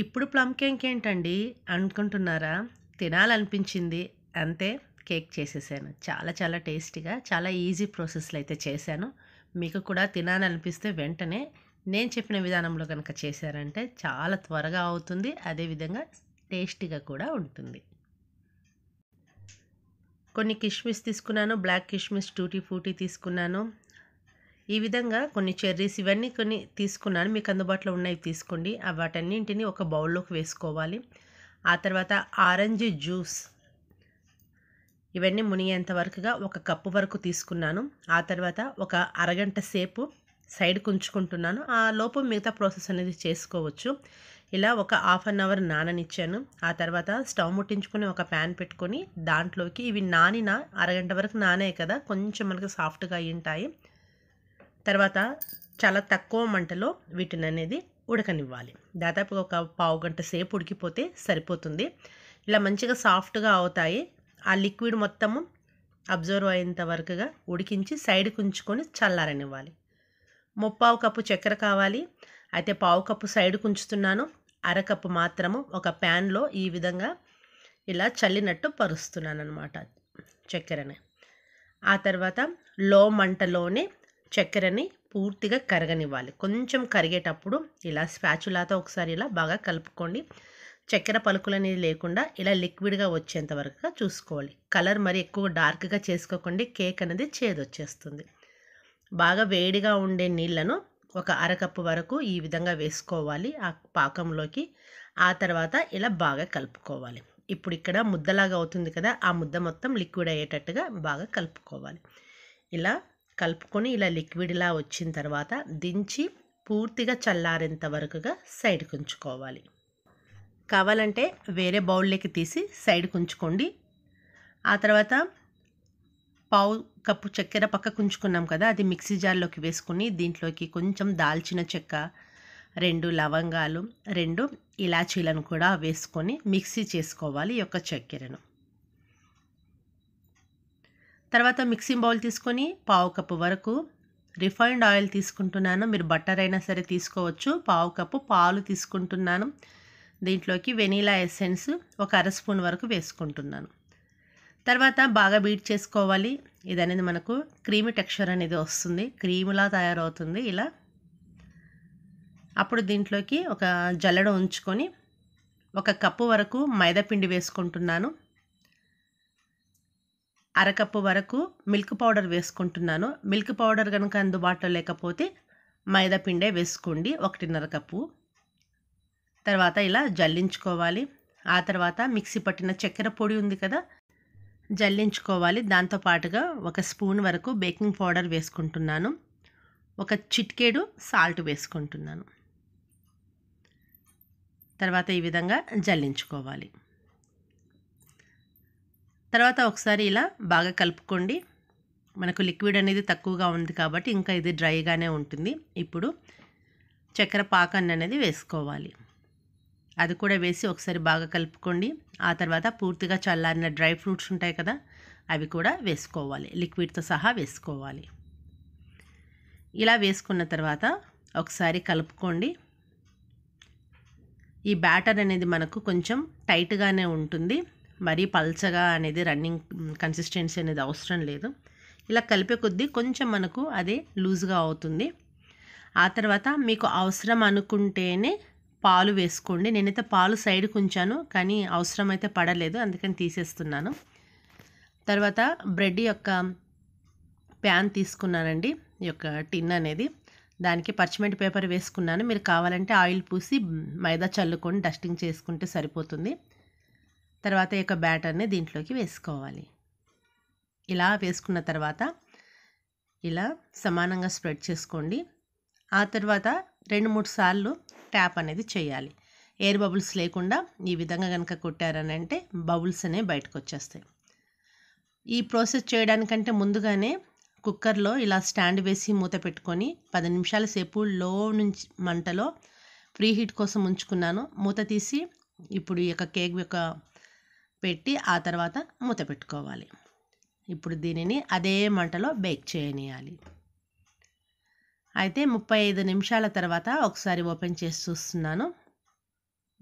ఇప్పుడు plum cake ఏంటండి అనుకుంటున్నారా తినాలనిపించింది అంతే కేక్ చేసేసాను చాలా చాలా టేస్టీగా చాలా ఈజీ ప్రాసెస్లో అయితే చేశాను మీకు కూడా తినాలనిపిస్తే వెంటనే నేను చెప్పిన విధానంలో కనుక చేశారంటే చాలా త్వరగా అవుతుంది అదేవిధంగా టేస్టీగా కూడా ఉంటుంది కొన్ని కిష్మిస్ తీసుకున్నాను బ్లాక్ కిష్మిస్ టూటీ ఫ్రూటీ తీసుకున్నాను ఈ విధంగా కొన్ని చెర్రీస్ ఇవన్నీ కొన్ని తీసుకున్నాను మీకు అందుబాటులో ఉన్నవి తీసుకోండి వాటన్నింటిని ఒక బౌల్లోకి వేసుకోవాలి ఆ తర్వాత ఆరెంజ్ జ్యూస్ ఇవన్నీ మునిగేంత వరకుగా ఒక కప్పు వరకు తీసుకున్నాను ఆ తర్వాత ఒక అరగంట సేపు సైడ్ కుంచుకుంటున్నాను ఆ లోపు మిగతా ప్రాసెస్ అనేది చేసుకోవచ్చు ఇలా ఒక హాఫ్ అన్ అవర్ నాననిచ్చాను ఆ తర్వాత స్టవ్ ముట్టించుకుని ఒక ప్యాన్ పెట్టుకొని దాంట్లోకి ఇవి నానిన అరగంట వరకు నానే కదా కొంచెం మనకు సాఫ్ట్గా అయ్యి ఉంటాయి తర్వాత చాలా తక్కువ మంటలో వీటిని అనేది ఉడకనివ్వాలి దాదాపు ఒక పావు గంట సేపు ఉడికిపోతే సరిపోతుంది ఇలా మంచిగా సాఫ్ట్గా అవుతాయి ఆ లిక్విడ్ మొత్తము అబ్జర్వ్ అయ్యేంత వరకుగా ఉడికించి సైడ్కి ఉంచుకొని చల్లారనివ్వాలి ముప్పావు కప్పు చక్కెర కావాలి అయితే పావు కప్పు సైడ్కి ఉంచుతున్నాను అరకప్పు మాత్రము ఒక ప్యాన్లో ఈ విధంగా ఇలా చల్లినట్టు పరుస్తున్నాను అనమాట చక్కెరని ఆ తర్వాత లో మంటలోనే చక్కెరని పూర్తిగా కరగనివ్వాలి కొంచెం కరిగేటప్పుడు ఇలా స్పాచులాతో ఒకసారి ఇలా బాగా కలుపుకోండి చక్కెర పలుకులు అనేది లేకుండా ఇలా లిక్విడ్గా వచ్చేంత వరకు చూసుకోవాలి కలర్ మరి ఎక్కువ డార్క్గా చేసుకోకుండా కేక్ అనేది చేదొచ్చేస్తుంది బాగా వేడిగా ఉండే నీళ్లను ఒక అరకప్పు వరకు ఈ విధంగా వేసుకోవాలి ఆ పాకంలోకి ఆ తర్వాత ఇలా బాగా కలుపుకోవాలి ఇప్పుడు ఇక్కడ ముద్దలాగా అవుతుంది కదా ఆ ముద్ద మొత్తం లిక్విడ్ అయ్యేటట్టుగా బాగా కలుపుకోవాలి ఇలా కలుపుకొని ఇలా లిక్విడ్లా వచ్చిన తర్వాత దించి పూర్తిగా చల్లారేంత వరకుగా సైడ్ ఉంచుకోవాలి కావాలంటే వేరే బౌల్లోకి తీసి సైడ్ ఉంచుకోండి ఆ తర్వాత పావు కప్పు చక్కెర పక్కకు ఉంచుకున్నాం కదా అది మిక్సీ జార్లోకి వేసుకుని దీంట్లోకి కొంచెం దాల్చిన చెక్క రెండు లవంగాలు రెండు ఇలాచీలను కూడా వేసుకొని మిక్సీ చేసుకోవాలి ఈ యొక్క చక్కెరను తర్వాత మిక్సింగ్ బౌల్ తీసుకొని పావు కప్పు వరకు రిఫైన్డ్ ఆయిల్ తీసుకుంటున్నాను మీరు బట్టర్ అయినా సరే తీసుకోవచ్చు పావు కప్పు పాలు తీసుకుంటున్నాను దీంట్లోకి వెనీలా ఎసెన్స్ ఒక అర స్పూన్ వరకు వేసుకుంటున్నాను తర్వాత బాగా బీట్ చేసుకోవాలి ఇది అనేది మనకు క్రీమీ టెక్స్చర్ అనేది వస్తుంది క్రీములా తయారవుతుంది ఇలా అప్పుడు దీంట్లోకి ఒక జల్లడ ఉంచుకొని ఒక కప్పు వరకు మైదా పిండి వేసుకుంటున్నాను అరకప్పు వరకు మిల్క్ పౌడర్ వేసుకుంటున్నాను మిల్క్ పౌడర్ కనుక అందుబాటులో లేకపోతే మైదా పిండే వేసుకోండి ఒకటిన్నర కప్పు తర్వాత ఇలా జల్లించుకోవాలి ఆ తర్వాత మిక్సీ పట్టిన చక్కెర పొడి ఉంది కదా జల్లించుకోవాలి దాంతోపాటుగా ఒక స్పూన్ వరకు బేకింగ్ పౌడర్ వేసుకుంటున్నాను ఒక చిట్కేడు సాల్ట్ వేసుకుంటున్నాను తర్వాత ఈ విధంగా జల్లించుకోవాలి తర్వాత ఒకసారి ఇలా బాగా కలుపుకోండి మనకు లిక్విడ్ అనేది తక్కువగా ఉంది కాబట్టి ఇంకా ఇది డ్రైగానే ఉంటుంది ఇప్పుడు చక్కెర పాకాన్ని అనేది వేసుకోవాలి అది కూడా వేసి ఒకసారి బాగా కలుపుకోండి ఆ తర్వాత పూర్తిగా చల్లారిన డ్రై ఫ్రూట్స్ ఉంటాయి కదా అవి కూడా వేసుకోవాలి లిక్విడ్తో సహా వేసుకోవాలి ఇలా వేసుకున్న తర్వాత ఒకసారి కలుపుకోండి ఈ బ్యాటర్ అనేది మనకు కొంచెం టైట్గానే ఉంటుంది మరీ పల్చగా అనేది రన్నింగ్ కన్సిస్టెన్సీ అనేది అవసరం లేదు ఇలా కలిపే కొద్దీ కొంచెం మనకు అదే లూజ్గా అవుతుంది ఆ తర్వాత మీకు అవసరం అనుకుంటేనే పాలు వేసుకోండి నేనైతే పాలు సైడ్కి ఉంచాను కానీ అవసరం అయితే పడలేదు అందుకని తీసేస్తున్నాను తర్వాత బ్రెడ్ యొక్క ప్యాన్ తీసుకున్నానండి ఈ యొక్క టిన్ అనేది దానికి పర్చిమెంట్ పేపర్ వేసుకున్నాను మీరు కావాలంటే ఆయిల్ పూసి మైదా చల్లుకొని డస్టింగ్ చేసుకుంటే సరిపోతుంది తర్వాత యొక్క బ్యాటర్ని దీంట్లోకి వేసుకోవాలి ఇలా వేసుకున్న తర్వాత ఇలా సమానంగా స్ప్రెడ్ చేసుకోండి ఆ తర్వాత రెండు మూడు సార్లు ట్యాప్ అనేది చేయాలి ఎయిర్ బబుల్స్ లేకుండా ఈ విధంగా కనుక కొట్టారని అంటే బబుల్స్ అనేవి బయటకు వచ్చేస్తాయి ఈ ప్రాసెస్ చేయడానికంటే ముందుగానే కుక్కర్లో ఇలా స్టాండ్ వేసి మూత పెట్టుకొని పది నిమిషాల సేపు లో నుంచి మంటలో ఫ్రీ హీట్ కోసం ఉంచుకున్నాను మూత తీసి ఇప్పుడు ఈ యొక్క కేక్ యొక్క పెట్టి ఆ తర్వాత మూత పెట్టుకోవాలి ఇప్పుడు దీనిని అదే మంటలో బేక్ చేయనియాలి అయితే ముప్పై ఐదు నిమిషాల తర్వాత ఒకసారి ఓపెన్ చేసి చూస్తున్నాను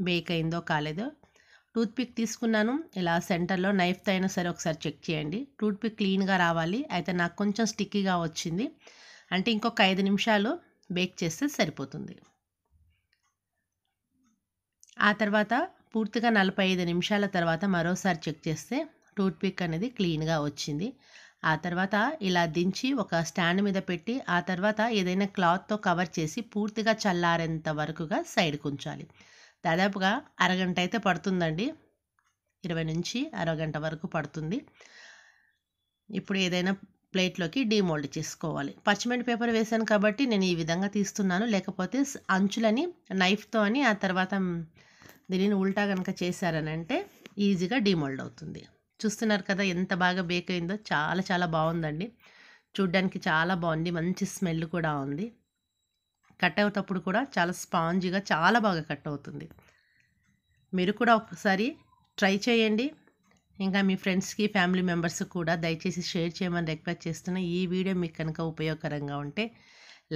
బేక్ అయిందో కాలేదో టూత్పిక్ తీసుకున్నాను ఇలా సెంటర్లో నైఫ్తో అయినా సరే ఒకసారి చెక్ చేయండి టూత్పిక్ క్లీన్గా రావాలి అయితే నాకు కొంచెం స్టిక్కీగా వచ్చింది అంటే ఇంకొక ఐదు నిమిషాలు బేక్ చేస్తే సరిపోతుంది ఆ తర్వాత పూర్తిగా నలభై ఐదు నిమిషాల తర్వాత మరోసారి చెక్ చేస్తే టూత్పిక్ అనేది క్లీన్గా వచ్చింది ఆ తర్వాత ఇలా దించి ఒక స్టాండ్ మీద పెట్టి ఆ తర్వాత ఏదైనా క్లాత్తో కవర్ చేసి పూర్తిగా చల్లారేంత వరకుగా సైడ్కి ఉంచాలి దాదాపుగా అరగంట అయితే పడుతుందండి ఇరవై నుంచి అరగంట వరకు పడుతుంది ఇప్పుడు ఏదైనా ప్లేట్లోకి డీమోల్డ్ చేసుకోవాలి పచ్చిమిరప పేపర్ వేశాను కాబట్టి నేను ఈ విధంగా తీస్తున్నాను లేకపోతే అంచులని నైఫ్తో అని ఆ తర్వాత దీనిని ఉల్టా కనుక చేశారనంటే ఈజీగా డిమోల్డ్ అవుతుంది చూస్తున్నారు కదా ఎంత బాగా బేక్ అయిందో చాలా చాలా బాగుందండి చూడ్డానికి చాలా బాగుంది మంచి స్మెల్ కూడా ఉంది కట్ అవుతప్పుడు కూడా చాలా స్పాంజీగా చాలా బాగా కట్ అవుతుంది మీరు కూడా ఒకసారి ట్రై చేయండి ఇంకా మీ ఫ్రెండ్స్కి ఫ్యామిలీ మెంబర్స్కి కూడా దయచేసి షేర్ చేయమని రిక్వెస్ట్ చేస్తున్నా ఈ వీడియో మీకు కనుక ఉపయోగకరంగా ఉంటే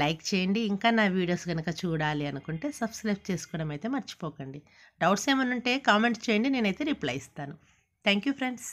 లైక్ చేయండి ఇంకా నా వీడియోస్ కనుక చూడాలి అనుకుంటే సబ్స్క్రైబ్ చేసుకోవడం అయితే మర్చిపోకండి డౌట్స్ ఏమైనా ఉంటే కామెంట్ చేయండి నేనైతే రిప్లై ఇస్తాను థ్యాంక్ యూ ఫ్రెండ్స్